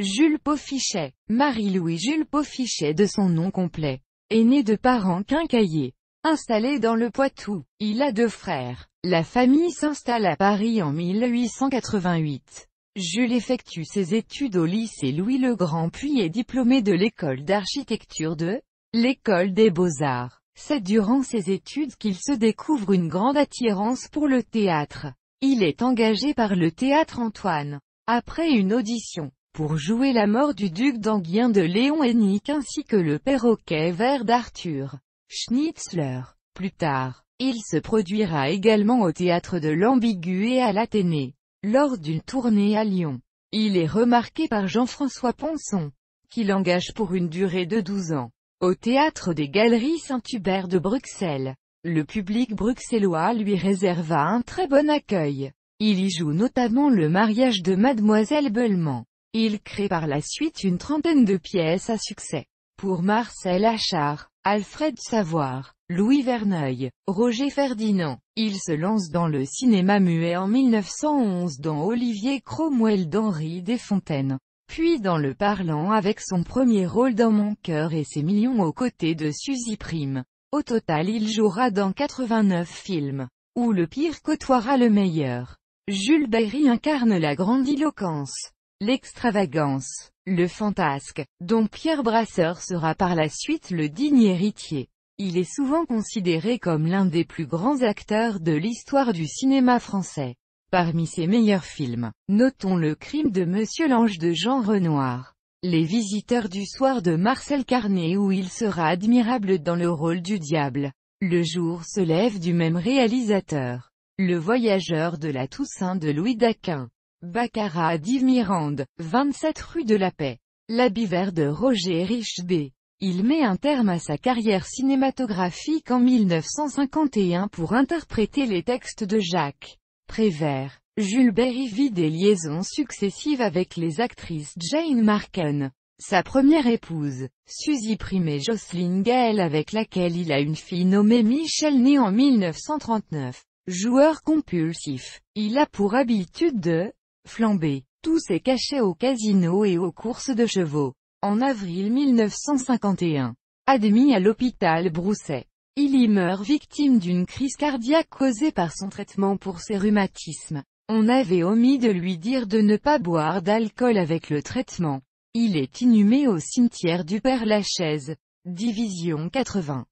Jules Poffichet, marie louis Jules Poffichet de son nom complet, est né de parents quincaillés. Installé dans le Poitou, il a deux frères. La famille s'installe à Paris en 1888. Jules effectue ses études au lycée Louis-le-Grand puis est diplômé de l'école d'architecture de l'école des beaux-arts. C'est durant ses études qu'il se découvre une grande attirance pour le théâtre. Il est engagé par le théâtre Antoine. Après une audition, pour jouer la mort du duc d'Anguien de Léon Hennick ainsi que le perroquet vert d'Arthur Schnitzler. Plus tard, il se produira également au Théâtre de l'Ambigu et à l'Athénée. Lors d'une tournée à Lyon, il est remarqué par Jean-François Ponson, qui l'engage pour une durée de 12 ans. Au Théâtre des Galeries Saint-Hubert de Bruxelles, le public bruxellois lui réserva un très bon accueil. Il y joue notamment le mariage de Mademoiselle Belmont. Il crée par la suite une trentaine de pièces à succès. Pour Marcel Achard, Alfred Savoir, Louis Verneuil, Roger Ferdinand, il se lance dans le cinéma muet en 1911 dans Olivier Cromwell d'Henri Desfontaines, puis dans le parlant avec son premier rôle dans Mon cœur et ses millions aux côtés de Suzy Prime. Au total il jouera dans 89 films, où le pire côtoiera le meilleur. Jules Berry incarne la grande éloquence l'extravagance, le fantasque, dont Pierre Brasseur sera par la suite le digne héritier. Il est souvent considéré comme l'un des plus grands acteurs de l'histoire du cinéma français. Parmi ses meilleurs films, notons Le crime de Monsieur l'Ange de Jean Renoir. Les visiteurs du soir de Marcel Carnet où il sera admirable dans le rôle du diable. Le jour se lève du même réalisateur. Le voyageur de la Toussaint de Louis Daquin. Baccarat à Mirande, 27 rue de la Paix. L'habit vert de Roger Rich B. Il met un terme à sa carrière cinématographique en 1951 pour interpréter les textes de Jacques Prévert. Jules Berry vit des liaisons successives avec les actrices Jane Marken, sa première épouse, Suzy Primé Jocelyn Gaël avec laquelle il a une fille nommée Michelle née en 1939. Joueur compulsif, il a pour habitude de flambé. Tout s'est caché au casino et aux courses de chevaux. En avril 1951, admis à l'hôpital Brousset, il y meurt victime d'une crise cardiaque causée par son traitement pour ses rhumatismes. On avait omis de lui dire de ne pas boire d'alcool avec le traitement. Il est inhumé au cimetière du Père-Lachaise, division 80.